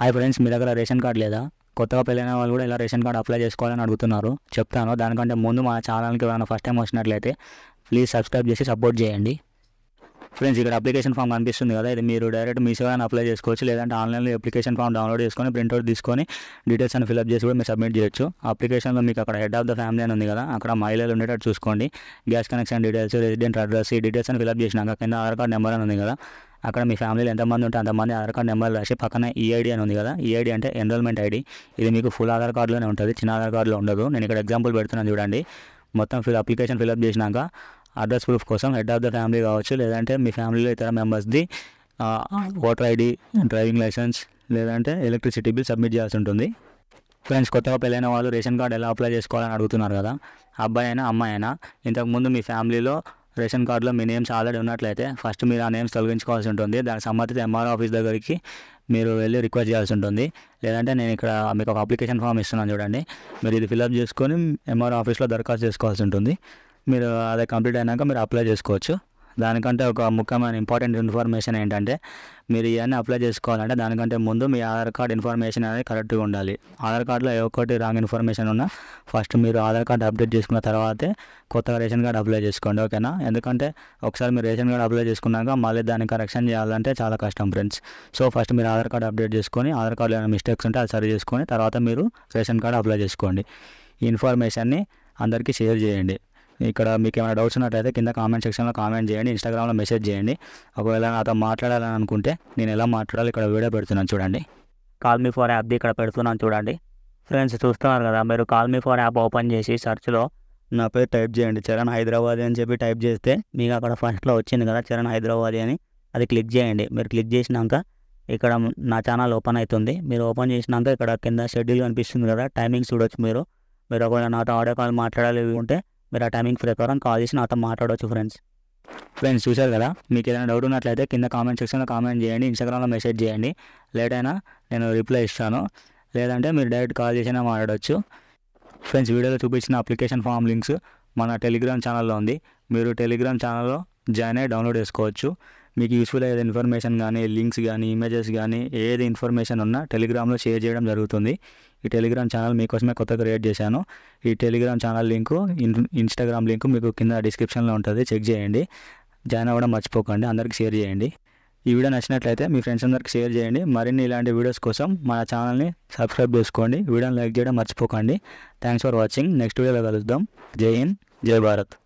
hi friends మీ దగ్గర ration card లేదా కొత్తగా పెళ్ళైన వాళ్ళు కూడా ఇలా రేషన్ కార్డు అప్లై చేసుకోవాలని అడుగుతున్నారు చెప్తాను దానికంటే ముందు మా ఛానల్కి ఎవరైనా ఫస్ట్ టైం వచ్చినట్లయితే ప్లీజ్ సబ్స్క్రైబ్ చేసి సపోర్ట్ చేయండి ఫ్రెండ్స్ ఇక్కడ అప్లికేషన్ ఫామ్ కనిపిస్తుంది కదా ఇది మీరు డైరెక్ట్ మీ సేవ అప్లై చేసుకోవచ్చు లేదంటే ఆన్లైన్లో అప్లికేషన్ ఫామ్ డౌన్లోడ్ చేసుకొని ప్రింట్అవుట్ తీసుకొని డీటెయిల్స్ అని ఫిల్అప్ చేసి కూడా మీరు సబ్మిట్ చేయొచ్చు అప్లికేషన్లో మీకు అక్కడ హెడ్ ఆఫ్ ద ఫ్యామిలీ అని ఉంది కదా అక్కడ మహిళలు ఉండేటట్టు చూసుకోండి gas connection details resident address ఈ డీటెయిల్స్ అని ఫిల్అప్ చేసినాక కింద ఆధార్ కార్డ్ నెంబర్ అని ఉంది కదా అక్కడ మీ ఫ్యామిలీలో ఎంతమంది ఉంటే అంతమంది ఆధార్ కార్డు నెంబర్ రాసి పక్కన ఈఐడి e అని ఉంది కదా ఈఐడి e అంటే ఎన్రోల్మెంట్ ఐడి ఇది మీకు ఫుల్ ఆధార్ కార్డులోనే ఉంటుంది చిన్న ఆధార్ కార్డులో ఉండదు నేను ఇక్కడ ఎగ్జాంపుల్ పెడుతున్నాను చూడండి మొత్తం ఫిల్ అప్లికేషన్ ఫిల్అప్ చేసినాక అడ్రస్ ప్రూఫ్ కోసం హెడ్ ఆఫ్ ద ఫ్యామిలీ కావచ్చు లేదంటే మీ ఫ్యామిలీలో ఇతర మెంబర్స్ది ఓటర్ ఐడి డ్రైవింగ్ లైసెన్స్ లేదంటే ఎలక్ట్రిసిటీ బిల్ సబ్మిట్ చేయాల్సి ఉంటుంది ఫ్రెండ్స్ కొత్తగా పెళ్ళైన వాళ్ళు రేషన్ కార్డు ఎలా అప్లై చేసుకోవాలని అడుగుతున్నారు కదా అబ్బాయి అయినా అమ్మాయి అయినా ఇంతకుముందు మీ ఫ్యామిలీలో రేషన్ కార్డులో మీ నేమ్స్ ఆల్రెడీ ఉన్నట్లయితే ఫస్ట్ మీరు ఆ నేమ్స్ తొలగించుకోవాల్సి ఉంటుంది దానికి సంబంధిత ఎంఆర్ ఆఫీస్ దగ్గరికి మీరు వెళ్ళి రిక్వెస్ట్ చేయాల్సి ఉంటుంది లేదంటే నేను ఇక్కడ మీకు ఒక అప్లికేషన్ ఫామ్ ఇస్తున్నాను చూడండి మీరు ఇది ఫిల్అప్ చేసుకొని ఎంఆర్ ఆఫీస్లో దరఖాస్తు చేసుకోవాల్సి ఉంటుంది మీరు అది కంప్లీట్ అయినాక మీరు అప్లై చేసుకోవచ్చు దానికంటే ఒక ముఖ్యమైన ఇంపార్టెంట్ ఇన్ఫర్మేషన్ ఏంటంటే మీరు ఇవన్నీ అప్లై చేసుకోవాలంటే దానికంటే ముందు మీ ఆధార్ కార్డ్ ఇన్ఫర్మేషన్ అనేది కరెక్ట్గా ఉండాలి ఆధార్ కార్డులో ఏ ఒక్కటి రాంగ్ ఇన్ఫర్మేషన్ ఉన్నా ఫస్ట్ మీరు ఆధార్ కార్డ్ అప్డేట్ చేసుకున్న తర్వాతే కొత్తగా రేషన్ కార్డ్ అప్లై చేసుకోండి ఓకేనా ఎందుకంటే ఒకసారి మీరు రేషన్ కార్డ్ అప్లై చేసుకున్నాక మళ్ళీ దాన్ని కరెక్షన్ చేయాలంటే చాలా కష్టం ఫ్రెండ్స్ సో ఫస్ట్ మీరు ఆధార్ కార్డ్ అప్డేట్ చేసుకొని ఆధార్ కార్డులో ఏమైనా మిస్టేక్స్ ఉంటే అది సరి చేసుకొని తర్వాత మీరు రేషన్ కార్డు అప్లై చేసుకోండి ఈ ఇన్ఫర్మేషన్ని అందరికీ షేర్ చేయండి ఇక్కడ మీకు ఏమైనా డౌట్స్ ఉన్నట్టయితే కింద కామెంట్ సెక్షన్లో కామెంట్ చేయండి ఇన్స్టాగ్రామ్లో మెసేజ్ చేయండి ఒకవేళ నాతో మాట్లాడాలని అనుకుంటే నేను ఎలా మాట్లాడాలి ఇక్కడ వీడియో పెడుతున్నాను చూడండి కాల్ మీ ఫోర్ యాప్ది ఇక్కడ పెడుతున్నాను చూడండి ఫ్రెండ్స్ చూస్తున్నారు కదా మీరు call me four app open చేసి సర్చ్లో నా పేరు టైప్ చేయండి చరణ్ హైదరాబాద్ అని చెప్పి టైప్ చేస్తే మీకు అక్కడ ఫస్ట్లో వచ్చింది కదా చరణ్ హైదరాబాద్ అని అది క్లిక్ చేయండి మీరు క్లిక్ చేసినాక ఇక్కడ నా ఛానల్ ఓపెన్ అవుతుంది మీరు ఓపెన్ చేసినాక ఇక్కడ కింద షెడ్యూల్ కనిపిస్తుంది కదా టైమింగ్స్ చూడొచ్చు మీరు మీరు ఒకవేళ నాతో ఆడియో కాల్ మాట్లాడాలి ఉంటే మీరు ఆ టైమింగ్ ప్రకారం కాల్ చేసి నాతో మాట్లాడవచ్చు ఫ్రెండ్స్ ఫ్రెండ్స్ చూశారు కదా మీకు ఏదైనా డౌట్ ఉన్నట్లయితే కింద కామెంట్ సెక్షన్లో కామెంట్ చేయండి ఇన్స్టాగ్రామ్లో మెసేజ్ చేయండి లేట్ అయినా నేను రిప్లై ఇస్తాను లేదంటే మీరు డైరెక్ట్ కాల్ చేసినా మాట్లాడవచ్చు ఫ్రెండ్స్ వీడియోలో చూపించిన అప్లికేషన్ ఫామ్ లింక్స్ మన టెలిగ్రామ్ ఛానల్లో ఉంది మీరు టెలిగ్రామ్ ఛానల్లో జాయిన్ అయ్యి డౌన్లోడ్ చేసుకోవచ్చు మీకు యూస్ఫుల్ అయ్యే ఇన్ఫర్మేషన్ కానీ లింక్స్ కానీ ఇమేజెస్ కానీ ఏది ఇన్ఫర్మేషన్ ఉన్నా టెలిగ్రామ్లో షేర్ చేయడం జరుగుతుంది ఈ టెలిగ్రామ్ ఛానల్ మీకోసమే కొత్త క్రియేట్ చేశాను ఈ Telegram channel link Instagram link మీకు కింద డిస్క్రిప్షన్లో ఉంటుంది చెక్ చేయండి జాయిన్ అవ్వడం మర్చిపోకండి అందరికీ షేర్ చేయండి ఈ వీడియో నచ్చినట్లయితే మీ ఫ్రెండ్స్ అందరికీ షేర్ చేయండి మరిన్ని ఇలాంటి వీడియోస్ కోసం మా ఛానల్ని సబ్స్క్రైబ్ చేసుకోండి వీడియోని లైక్ చేయడం మర్చిపోకండి థ్యాంక్స్ ఫర్ వాచింగ్ నెక్స్ట్ వీడియోలో కలుద్దాం జై హింద్ జై భారత్